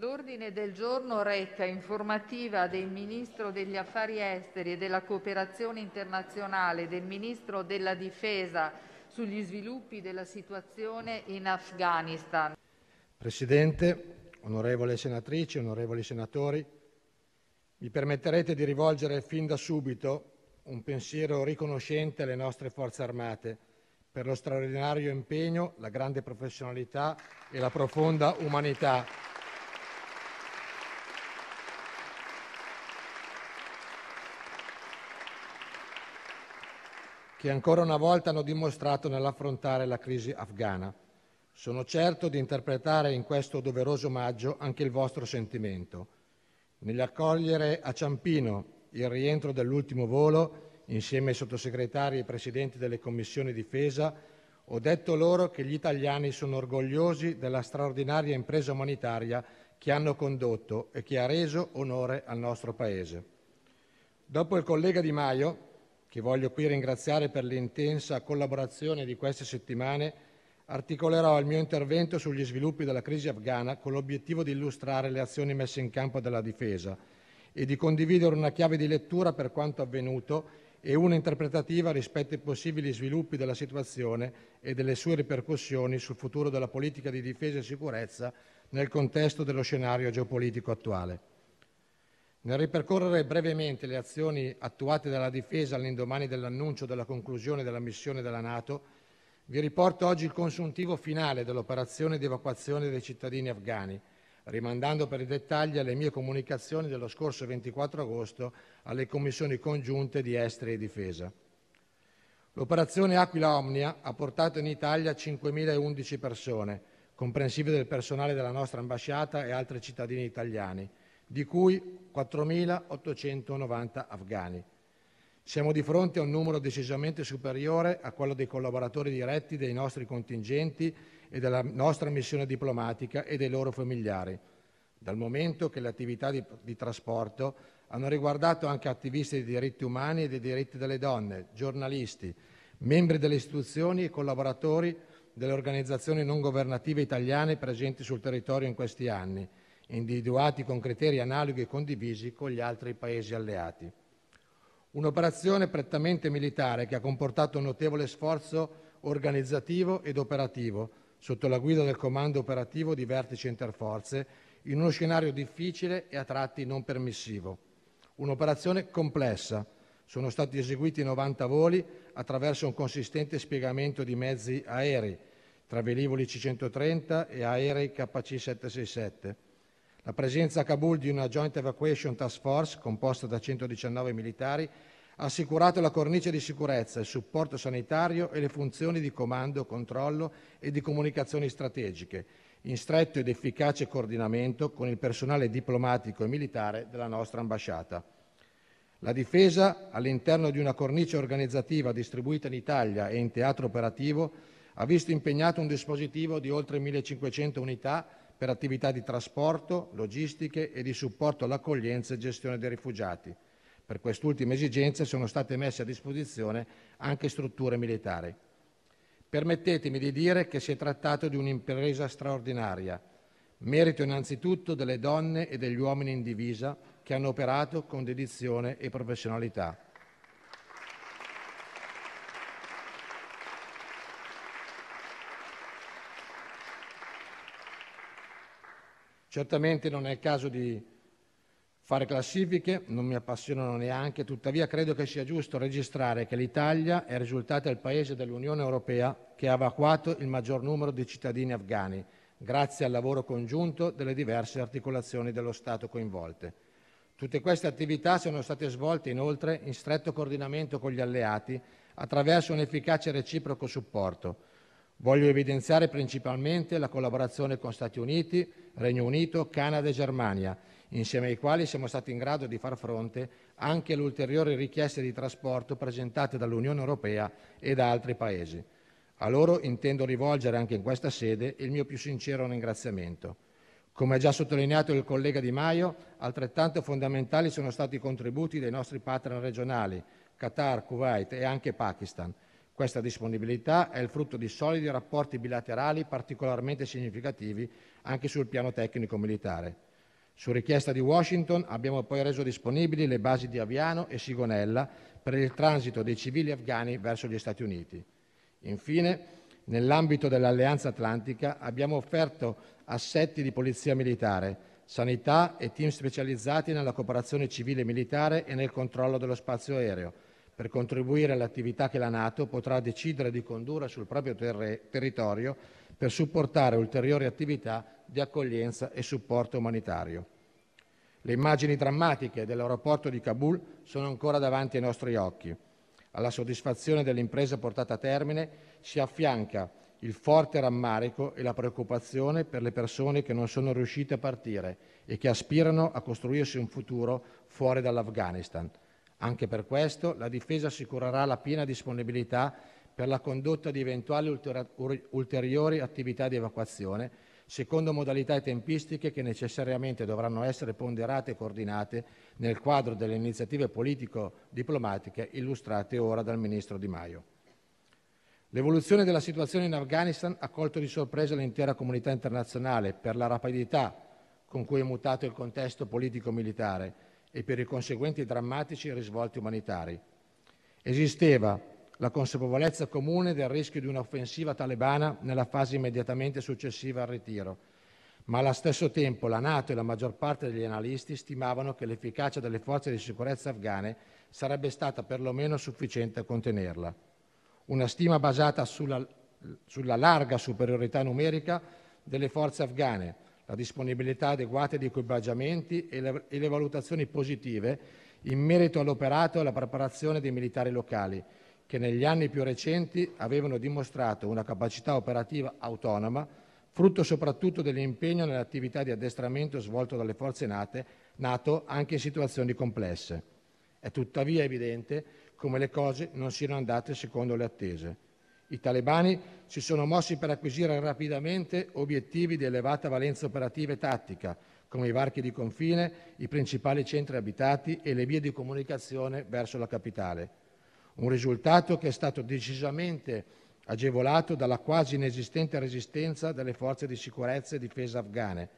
L'ordine del giorno reca informativa del Ministro degli Affari Esteri e della Cooperazione Internazionale e del Ministro della Difesa sugli sviluppi della situazione in Afghanistan. Presidente, onorevole senatrici, onorevoli senatori, mi permetterete di rivolgere fin da subito un pensiero riconoscente alle nostre forze armate per lo straordinario impegno, la grande professionalità e la profonda umanità che ancora una volta hanno dimostrato nell'affrontare la crisi afghana. Sono certo di interpretare in questo doveroso omaggio anche il vostro sentimento. Nell'accogliere a Ciampino il rientro dell'ultimo volo, insieme ai sottosegretari e presidenti delle commissioni difesa, ho detto loro che gli italiani sono orgogliosi della straordinaria impresa umanitaria che hanno condotto e che ha reso onore al nostro Paese. Dopo il collega Di Maio, che voglio qui ringraziare per l'intensa collaborazione di queste settimane, articolerò il mio intervento sugli sviluppi della crisi afghana con l'obiettivo di illustrare le azioni messe in campo dalla Difesa e di condividere una chiave di lettura per quanto avvenuto e una interpretativa rispetto ai possibili sviluppi della situazione e delle sue ripercussioni sul futuro della politica di difesa e sicurezza nel contesto dello scenario geopolitico attuale. Nel ripercorrere brevemente le azioni attuate dalla Difesa all'indomani dell'annuncio della conclusione della missione della NATO, vi riporto oggi il consuntivo finale dell'operazione di evacuazione dei cittadini afghani, rimandando per i dettagli alle mie comunicazioni dello scorso 24 agosto alle commissioni congiunte di Esteri e Difesa. L'operazione Aquila Omnia ha portato in Italia 5.011 persone, comprensive del personale della nostra ambasciata e altri cittadini italiani, di cui 4.890 afghani. Siamo di fronte a un numero decisamente superiore a quello dei collaboratori diretti dei nostri contingenti e della nostra missione diplomatica e dei loro familiari, dal momento che le attività di, di trasporto hanno riguardato anche attivisti dei diritti umani e dei diritti delle donne, giornalisti, membri delle istituzioni e collaboratori delle organizzazioni non governative italiane presenti sul territorio in questi anni individuati con criteri analoghi e condivisi con gli altri Paesi alleati. Un'operazione prettamente militare che ha comportato un notevole sforzo organizzativo ed operativo sotto la guida del comando operativo di vertice interforze in uno scenario difficile e a tratti non permissivo. Un'operazione complessa. Sono stati eseguiti 90 voli attraverso un consistente spiegamento di mezzi aerei, tra velivoli C-130 e aerei KC-767, la presenza a Kabul di una Joint Evacuation Task Force composta da 119 militari ha assicurato la cornice di sicurezza, il supporto sanitario e le funzioni di comando, controllo e di comunicazioni strategiche, in stretto ed efficace coordinamento con il personale diplomatico e militare della nostra ambasciata. La difesa, all'interno di una cornice organizzativa distribuita in Italia e in teatro operativo, ha visto impegnato un dispositivo di oltre 1.500 unità per attività di trasporto, logistiche e di supporto all'accoglienza e gestione dei rifugiati. Per quest'ultima esigenza sono state messe a disposizione anche strutture militari. Permettetemi di dire che si è trattato di un'impresa straordinaria, merito innanzitutto delle donne e degli uomini in divisa che hanno operato con dedizione e professionalità. Certamente non è il caso di fare classifiche, non mi appassionano neanche, tuttavia credo che sia giusto registrare che l'Italia è risultata il paese dell'Unione Europea che ha evacuato il maggior numero di cittadini afghani, grazie al lavoro congiunto delle diverse articolazioni dello Stato coinvolte. Tutte queste attività sono state svolte inoltre in stretto coordinamento con gli alleati attraverso un efficace reciproco supporto, Voglio evidenziare principalmente la collaborazione con Stati Uniti, Regno Unito, Canada e Germania, insieme ai quali siamo stati in grado di far fronte anche alle ulteriori richieste di trasporto presentate dall'Unione Europea e da altri Paesi. A loro intendo rivolgere anche in questa sede il mio più sincero ringraziamento. Come ha già sottolineato il collega Di Maio, altrettanto fondamentali sono stati i contributi dei nostri partner regionali, Qatar, Kuwait e anche Pakistan, questa disponibilità è il frutto di solidi rapporti bilaterali particolarmente significativi anche sul piano tecnico-militare. Su richiesta di Washington abbiamo poi reso disponibili le basi di Aviano e Sigonella per il transito dei civili afghani verso gli Stati Uniti. Infine, nell'ambito dell'Alleanza Atlantica abbiamo offerto assetti di polizia militare, sanità e team specializzati nella cooperazione civile e militare e nel controllo dello spazio aereo, per contribuire all'attività che la NATO potrà decidere di condurre sul proprio territorio per supportare ulteriori attività di accoglienza e supporto umanitario. Le immagini drammatiche dell'aeroporto di Kabul sono ancora davanti ai nostri occhi. Alla soddisfazione dell'impresa portata a termine si affianca il forte rammarico e la preoccupazione per le persone che non sono riuscite a partire e che aspirano a costruirsi un futuro fuori dall'Afghanistan. Anche per questo la Difesa assicurerà la piena disponibilità per la condotta di eventuali ulteriori attività di evacuazione, secondo modalità e tempistiche che necessariamente dovranno essere ponderate e coordinate nel quadro delle iniziative politico-diplomatiche illustrate ora dal Ministro Di Maio. L'evoluzione della situazione in Afghanistan ha colto di sorpresa l'intera comunità internazionale per la rapidità con cui è mutato il contesto politico-militare e per i conseguenti drammatici risvolti umanitari. Esisteva la consapevolezza comune del rischio di un'offensiva talebana nella fase immediatamente successiva al ritiro, ma allo stesso tempo la Nato e la maggior parte degli analisti stimavano che l'efficacia delle forze di sicurezza afghane sarebbe stata perlomeno sufficiente a contenerla. Una stima basata sulla, sulla larga superiorità numerica delle forze afghane, la disponibilità adeguata di equipaggiamenti e le valutazioni positive in merito all'operato e alla preparazione dei militari locali, che negli anni più recenti avevano dimostrato una capacità operativa autonoma, frutto soprattutto dell'impegno nell'attività di addestramento svolto dalle forze nate, NATO anche in situazioni complesse. È tuttavia evidente come le cose non siano andate secondo le attese. I talebani si sono mossi per acquisire rapidamente obiettivi di elevata valenza operativa e tattica, come i varchi di confine, i principali centri abitati e le vie di comunicazione verso la capitale. Un risultato che è stato decisamente agevolato dalla quasi inesistente resistenza delle forze di sicurezza e difesa afghane,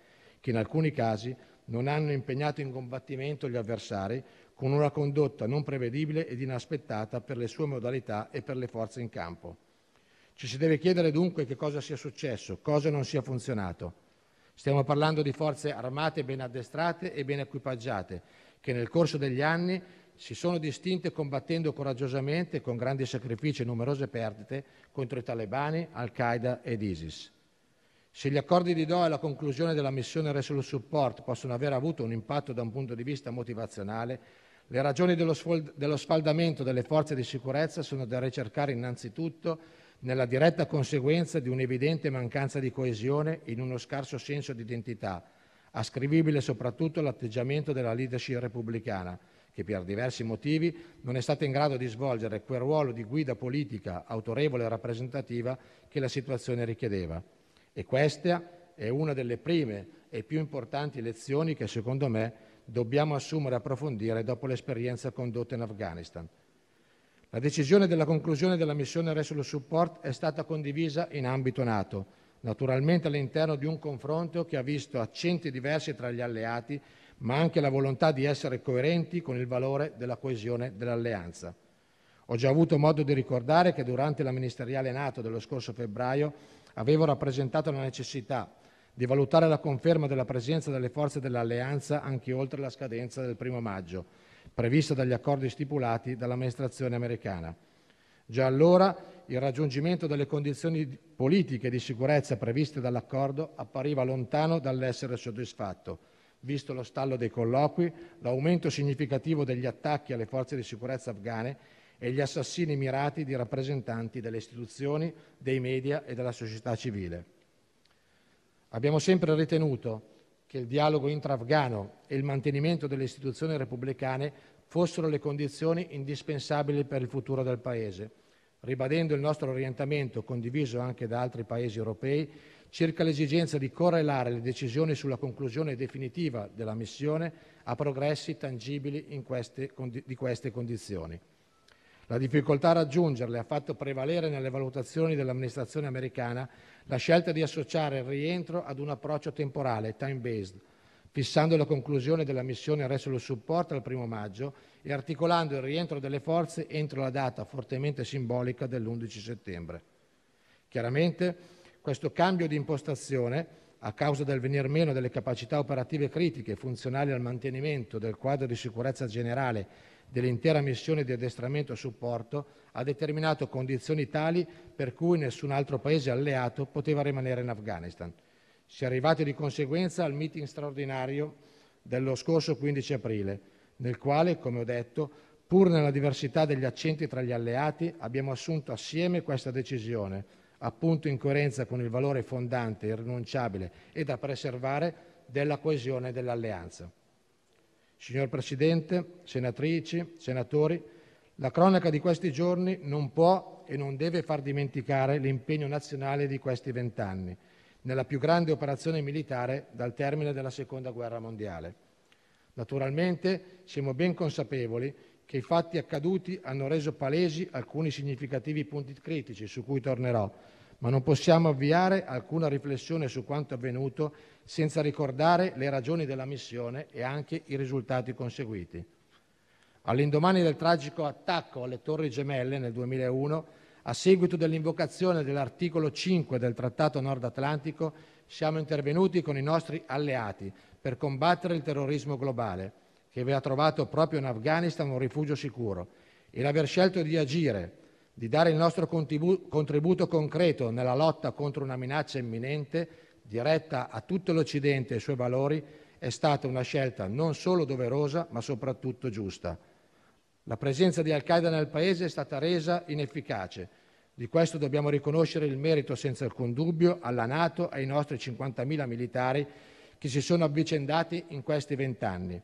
che in alcuni casi non hanno impegnato in combattimento gli avversari con una condotta non prevedibile ed inaspettata per le sue modalità e per le forze in campo. Ci si deve chiedere dunque che cosa sia successo, cosa non sia funzionato. Stiamo parlando di forze armate ben addestrate e ben equipaggiate, che nel corso degli anni si sono distinte combattendo coraggiosamente, con grandi sacrifici e numerose perdite, contro i talebani, Al-Qaeda ed ISIS. Se gli accordi di Doha e la conclusione della missione Resolute Support possono aver avuto un impatto da un punto di vista motivazionale, le ragioni dello, sfaldamento delle forze di sicurezza sono da ricercare innanzitutto nella diretta conseguenza di un'evidente mancanza di coesione in uno scarso senso di identità, ascrivibile soprattutto all'atteggiamento della leadership repubblicana, che per diversi motivi non è stata in grado di svolgere quel ruolo di guida politica autorevole e rappresentativa che la situazione richiedeva. E questa è una delle prime e più importanti lezioni che secondo me dobbiamo assumere e approfondire dopo l'esperienza condotta in Afghanistan. La decisione della conclusione della missione Resolute Support è stata condivisa in ambito NATO, naturalmente all'interno di un confronto che ha visto accenti diversi tra gli alleati, ma anche la volontà di essere coerenti con il valore della coesione dell'alleanza. Ho già avuto modo di ricordare che durante la ministeriale NATO dello scorso febbraio avevo rappresentato la necessità di valutare la conferma della presenza delle forze dell'alleanza anche oltre la scadenza del primo maggio prevista dagli accordi stipulati dall'amministrazione americana. Già allora il raggiungimento delle condizioni politiche di sicurezza previste dall'accordo appariva lontano dall'essere soddisfatto, visto lo stallo dei colloqui, l'aumento significativo degli attacchi alle forze di sicurezza afghane e gli assassini mirati di rappresentanti delle istituzioni, dei media e della società civile. Abbiamo sempre ritenuto che il dialogo intra e il mantenimento delle istituzioni repubblicane fossero le condizioni indispensabili per il futuro del Paese, ribadendo il nostro orientamento, condiviso anche da altri Paesi europei, circa l'esigenza di correlare le decisioni sulla conclusione definitiva della missione a progressi tangibili queste, di queste condizioni. La difficoltà a raggiungerle ha fatto prevalere nelle valutazioni dell'amministrazione americana la scelta di associare il rientro ad un approccio temporale, time-based, fissando la conclusione della missione Resolute Support al 1 maggio e articolando il rientro delle forze entro la data fortemente simbolica dell'11 settembre. Chiaramente questo cambio di impostazione, a causa del venir meno delle capacità operative critiche funzionali al mantenimento del quadro di sicurezza generale dell'intera missione di addestramento e supporto ha determinato condizioni tali per cui nessun altro paese alleato poteva rimanere in Afghanistan. Si è arrivati di conseguenza al meeting straordinario dello scorso 15 aprile, nel quale, come ho detto, pur nella diversità degli accenti tra gli alleati, abbiamo assunto assieme questa decisione, appunto in coerenza con il valore fondante, irrinunciabile e da preservare della coesione dell'alleanza. Signor Presidente, senatrici, senatori, la cronaca di questi giorni non può e non deve far dimenticare l'impegno nazionale di questi vent'anni, nella più grande operazione militare dal termine della Seconda Guerra Mondiale. Naturalmente siamo ben consapevoli che i fatti accaduti hanno reso palesi alcuni significativi punti critici su cui tornerò, ma non possiamo avviare alcuna riflessione su quanto avvenuto senza ricordare le ragioni della missione e anche i risultati conseguiti. All'indomani del tragico attacco alle Torri Gemelle nel 2001, a seguito dell'invocazione dell'articolo 5 del Trattato Nord Atlantico, siamo intervenuti con i nostri alleati per combattere il terrorismo globale, che aveva trovato proprio in Afghanistan un rifugio sicuro, e l'aver scelto di agire di dare il nostro contributo concreto nella lotta contro una minaccia imminente diretta a tutto l'Occidente e ai suoi valori è stata una scelta non solo doverosa, ma soprattutto giusta. La presenza di Al-Qaeda nel paese è stata resa inefficace. Di questo dobbiamo riconoscere il merito senza alcun dubbio alla Nato e ai nostri 50.000 militari che si sono avvicendati in questi vent'anni.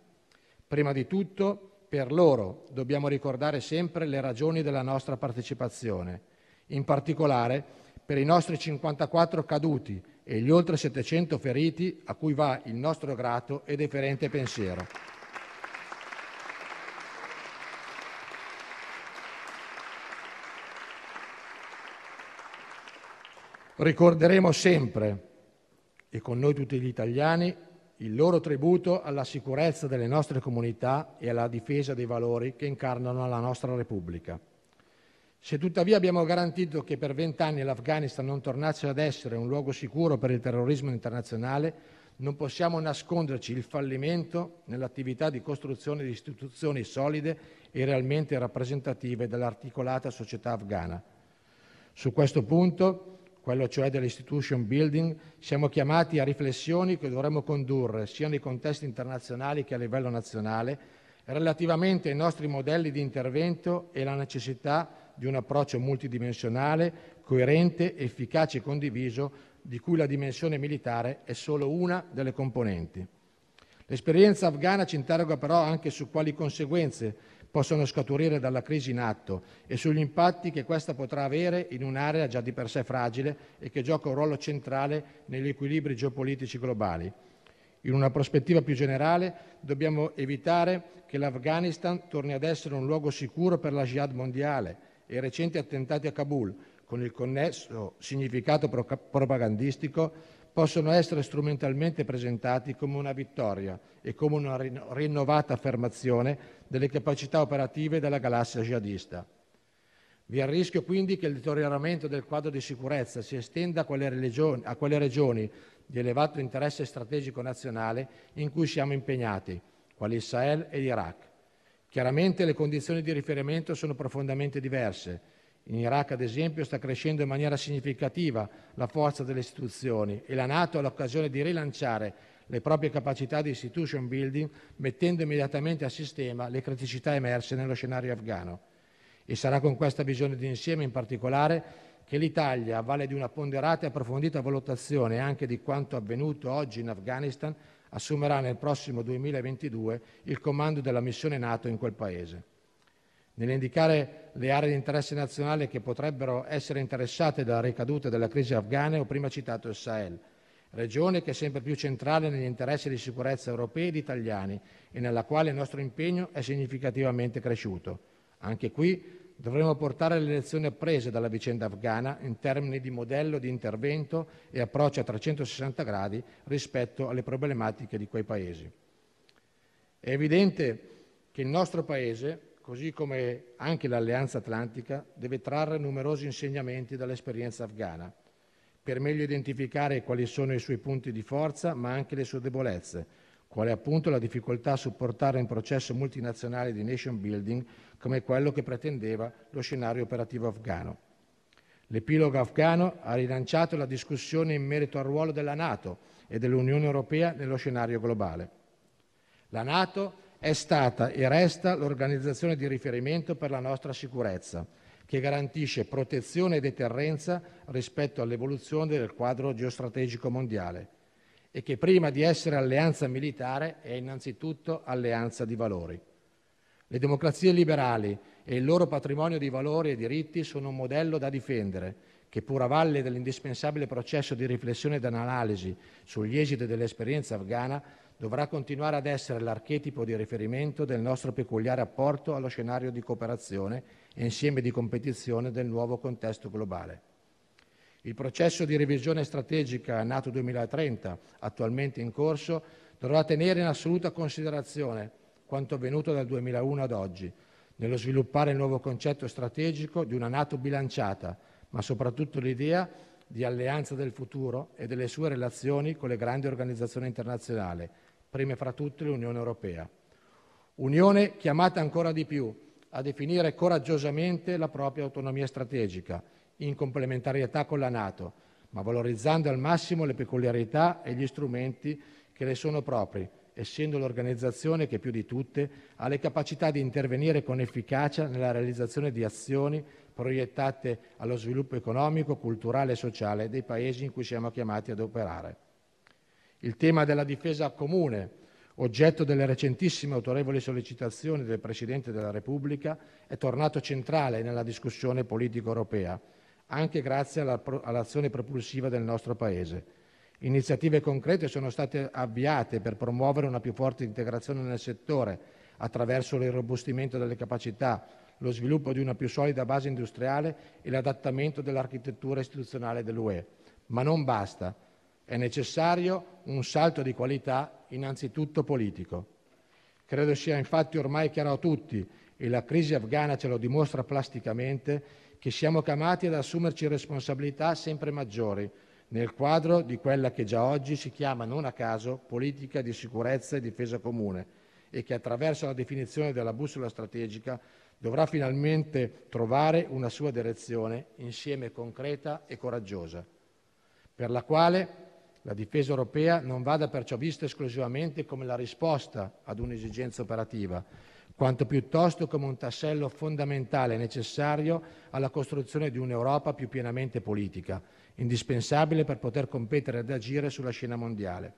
Prima di tutto per loro dobbiamo ricordare sempre le ragioni della nostra partecipazione, in particolare per i nostri 54 caduti e gli oltre 700 feriti a cui va il nostro grato e deferente pensiero. Ricorderemo sempre, e con noi tutti gli italiani, il loro tributo alla sicurezza delle nostre comunità e alla difesa dei valori che incarnano la nostra Repubblica. Se tuttavia abbiamo garantito che per vent'anni l'Afghanistan non tornasse ad essere un luogo sicuro per il terrorismo internazionale, non possiamo nasconderci il fallimento nell'attività di costruzione di istituzioni solide e realmente rappresentative dell'articolata società afghana. Su questo punto quello cioè dell'institution building, siamo chiamati a riflessioni che dovremmo condurre sia nei contesti internazionali che a livello nazionale relativamente ai nostri modelli di intervento e alla necessità di un approccio multidimensionale, coerente, efficace e condiviso, di cui la dimensione militare è solo una delle componenti. L'esperienza afghana ci interroga però anche su quali conseguenze possono scaturire dalla crisi in atto e sugli impatti che questa potrà avere in un'area già di per sé fragile e che gioca un ruolo centrale negli equilibri geopolitici globali. In una prospettiva più generale, dobbiamo evitare che l'Afghanistan torni ad essere un luogo sicuro per la jihad mondiale e i recenti attentati a Kabul, con il connesso significato propagandistico, possono essere strumentalmente presentati come una vittoria e come una rinnovata affermazione delle capacità operative della galassia jihadista. Vi è il rischio quindi che il deterioramento del quadro di sicurezza si estenda a quelle, religioni, a quelle regioni di elevato interesse strategico nazionale in cui siamo impegnati, quali il Sahel e l'Iraq. Chiaramente le condizioni di riferimento sono profondamente diverse in Iraq, ad esempio, sta crescendo in maniera significativa la forza delle istituzioni e la Nato ha l'occasione di rilanciare le proprie capacità di institution building mettendo immediatamente a sistema le criticità emerse nello scenario afghano. E sarà con questa visione d'insieme in particolare che l'Italia, a valle di una ponderata e approfondita valutazione anche di quanto avvenuto oggi in Afghanistan, assumerà nel prossimo 2022 il comando della missione NATO in quel paese nell'indicare le aree di interesse nazionale che potrebbero essere interessate dalla ricaduta della crisi afghana, ho prima citato il Sahel, regione che è sempre più centrale negli interessi di sicurezza europei ed italiani e nella quale il nostro impegno è significativamente cresciuto. Anche qui dovremo portare le lezioni apprese dalla vicenda afghana in termini di modello di intervento e approccio a 360 gradi rispetto alle problematiche di quei paesi. È evidente che il nostro Paese così come anche l'Alleanza Atlantica, deve trarre numerosi insegnamenti dall'esperienza afghana, per meglio identificare quali sono i suoi punti di forza, ma anche le sue debolezze, quale appunto la difficoltà a supportare un processo multinazionale di nation building come quello che pretendeva lo scenario operativo afghano. L'epilogo afghano ha rilanciato la discussione in merito al ruolo della Nato e dell'Unione Europea nello scenario globale. La Nato è stata e resta l'organizzazione di riferimento per la nostra sicurezza, che garantisce protezione e deterrenza rispetto all'evoluzione del quadro geostrategico mondiale e che prima di essere alleanza militare è innanzitutto alleanza di valori. Le democrazie liberali e il loro patrimonio di valori e diritti sono un modello da difendere che pur a valle dell'indispensabile processo di riflessione ed analisi sugli esiti dell'esperienza afghana dovrà continuare ad essere l'archetipo di riferimento del nostro peculiare apporto allo scenario di cooperazione e insieme di competizione del nuovo contesto globale. Il processo di revisione strategica NATO 2030, attualmente in corso, dovrà tenere in assoluta considerazione quanto avvenuto dal 2001 ad oggi, nello sviluppare il nuovo concetto strategico di una NATO bilanciata, ma soprattutto l'idea di Alleanza del Futuro e delle sue relazioni con le grandi organizzazioni internazionali, prime fra tutte l'Unione Europea. Unione chiamata ancora di più a definire coraggiosamente la propria autonomia strategica, in complementarietà con la Nato, ma valorizzando al massimo le peculiarità e gli strumenti che le sono propri, essendo l'organizzazione che più di tutte ha le capacità di intervenire con efficacia nella realizzazione di azioni proiettate allo sviluppo economico, culturale e sociale dei paesi in cui siamo chiamati ad operare. Il tema della difesa comune, oggetto delle recentissime autorevoli sollecitazioni del Presidente della Repubblica, è tornato centrale nella discussione politica europea, anche grazie all'azione propulsiva del nostro Paese. Iniziative concrete sono state avviate per promuovere una più forte integrazione nel settore attraverso l'irrobustimento delle capacità, lo sviluppo di una più solida base industriale e l'adattamento dell'architettura istituzionale dell'UE. Ma non basta, è necessario un salto di qualità innanzitutto politico. Credo sia infatti ormai chiaro a tutti, e la crisi afghana ce lo dimostra plasticamente, che siamo chiamati ad assumerci responsabilità sempre maggiori nel quadro di quella che già oggi si chiama non a caso politica di sicurezza e difesa comune e che attraverso la definizione della bussola strategica dovrà finalmente trovare una sua direzione insieme concreta e coraggiosa, per la quale la difesa europea non vada perciò vista esclusivamente come la risposta ad un'esigenza operativa, quanto piuttosto come un tassello fondamentale e necessario alla costruzione di un'Europa più pienamente politica, indispensabile per poter competere ed agire sulla scena mondiale.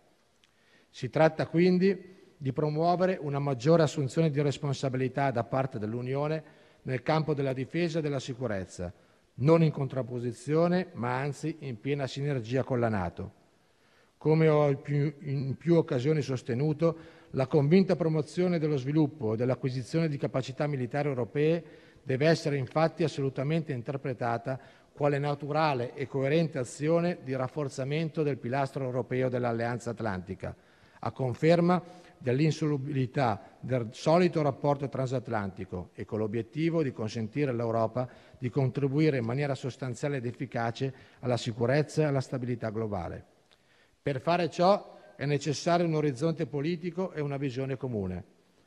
Si tratta quindi di promuovere una maggiore assunzione di responsabilità da parte dell'Unione nel campo della difesa e della sicurezza, non in contrapposizione, ma anzi in piena sinergia con la Nato. Come ho in più occasioni sostenuto, la convinta promozione dello sviluppo e dell'acquisizione di capacità militari europee deve essere infatti assolutamente interpretata quale naturale e coerente azione di rafforzamento del pilastro europeo dell'Alleanza Atlantica, a conferma dell'insolubilità del solito rapporto transatlantico e con l'obiettivo di consentire all'Europa di contribuire in maniera sostanziale ed efficace alla sicurezza e alla stabilità globale. Per fare ciò è necessario un orizzonte politico e una visione comune,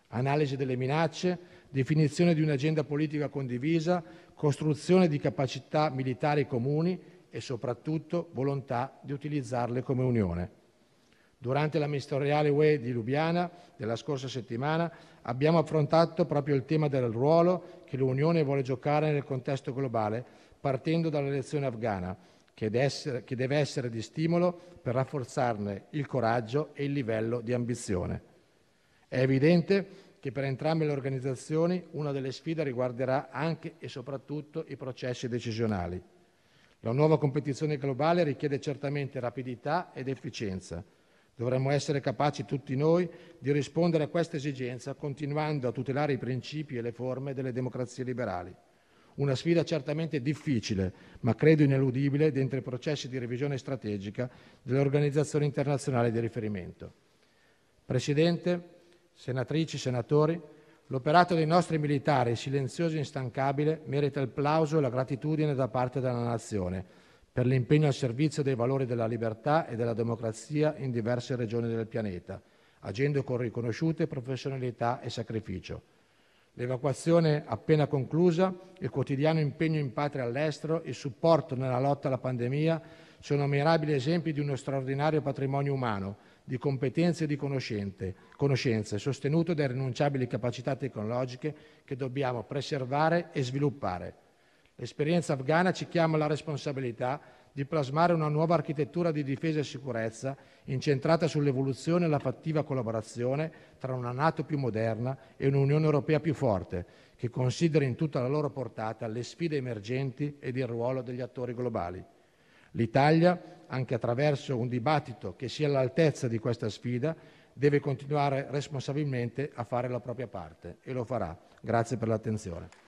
analisi delle minacce, definizione di un'agenda politica condivisa, costruzione di capacità militari comuni e soprattutto volontà di utilizzarle come Unione. Durante la ministeriale UE di Lubiana della scorsa settimana abbiamo affrontato proprio il tema del ruolo che l'Unione vuole giocare nel contesto globale, partendo dall'elezione afghana, che deve essere di stimolo per rafforzarne il coraggio e il livello di ambizione. È evidente che per entrambe le organizzazioni una delle sfide riguarderà anche e soprattutto i processi decisionali. La nuova competizione globale richiede certamente rapidità ed efficienza Dovremmo essere capaci tutti noi di rispondere a questa esigenza continuando a tutelare i principi e le forme delle democrazie liberali. Una sfida certamente difficile, ma credo ineludibile dentro i processi di revisione strategica delle organizzazioni internazionali di riferimento. Presidente, senatrici, senatori, l'operato dei nostri militari, silenzioso e instancabile, merita il plauso e la gratitudine da parte della nazione per l'impegno al servizio dei valori della libertà e della democrazia in diverse regioni del pianeta, agendo con riconosciute professionalità e sacrificio. L'evacuazione appena conclusa, il quotidiano impegno in patria e all'estero, il supporto nella lotta alla pandemia sono mirabili esempi di uno straordinario patrimonio umano, di competenze e di conoscenze, sostenuto da irrinunciabili capacità tecnologiche che dobbiamo preservare e sviluppare. L'esperienza afghana ci chiama alla responsabilità di plasmare una nuova architettura di difesa e sicurezza incentrata sull'evoluzione e la fattiva collaborazione tra una Nato più moderna e un'Unione Europea più forte, che consideri in tutta la loro portata le sfide emergenti ed il ruolo degli attori globali. L'Italia, anche attraverso un dibattito che sia all'altezza di questa sfida, deve continuare responsabilmente a fare la propria parte e lo farà. Grazie per l'attenzione.